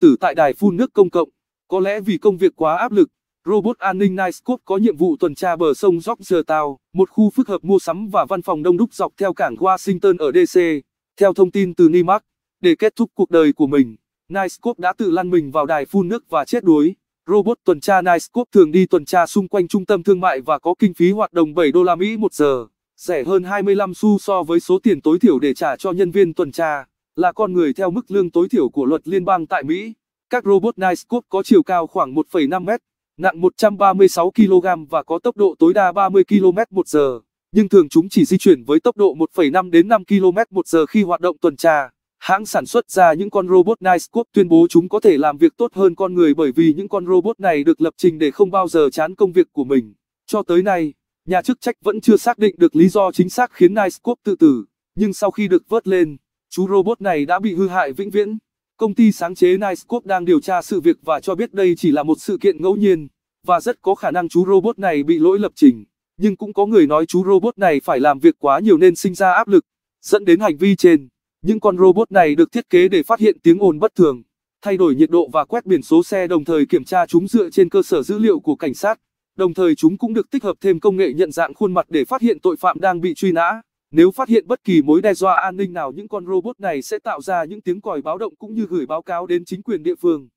tử tại đài phun nước công cộng. Có lẽ vì công việc quá áp lực, robot an ninh Nightscope có nhiệm vụ tuần tra bờ sông Georgetown, một khu phức hợp mua sắm và văn phòng đông đúc dọc theo cảng Washington ở DC. Theo thông tin từ Nimac, để kết thúc cuộc đời của mình, Nightscope đã tự lăn mình vào đài phun nước và chết đuối. Robot tuần tra Nightscope thường đi tuần tra xung quanh trung tâm thương mại và có kinh phí hoạt động 7 đô la Mỹ một giờ, rẻ hơn 25 xu so với số tiền tối thiểu để trả cho nhân viên tuần tra là con người theo mức lương tối thiểu của luật liên bang tại Mỹ. Các robot Nice có chiều cao khoảng 1,5 mét, nặng 136 kg và có tốc độ tối đa 30 km một giờ, nhưng thường chúng chỉ di chuyển với tốc độ 1,5 đến 5 km một giờ khi hoạt động tuần tra. Hãng sản xuất ra những con robot Nice tuyên bố chúng có thể làm việc tốt hơn con người bởi vì những con robot này được lập trình để không bao giờ chán công việc của mình. Cho tới nay, nhà chức trách vẫn chưa xác định được lý do chính xác khiến Nice tự tử, nhưng sau khi được vớt lên, Chú robot này đã bị hư hại vĩnh viễn. Công ty sáng chế Nicecop đang điều tra sự việc và cho biết đây chỉ là một sự kiện ngẫu nhiên, và rất có khả năng chú robot này bị lỗi lập trình. Nhưng cũng có người nói chú robot này phải làm việc quá nhiều nên sinh ra áp lực, dẫn đến hành vi trên. Những con robot này được thiết kế để phát hiện tiếng ồn bất thường, thay đổi nhiệt độ và quét biển số xe đồng thời kiểm tra chúng dựa trên cơ sở dữ liệu của cảnh sát. Đồng thời chúng cũng được tích hợp thêm công nghệ nhận dạng khuôn mặt để phát hiện tội phạm đang bị truy nã. Nếu phát hiện bất kỳ mối đe dọa an ninh nào những con robot này sẽ tạo ra những tiếng còi báo động cũng như gửi báo cáo đến chính quyền địa phương.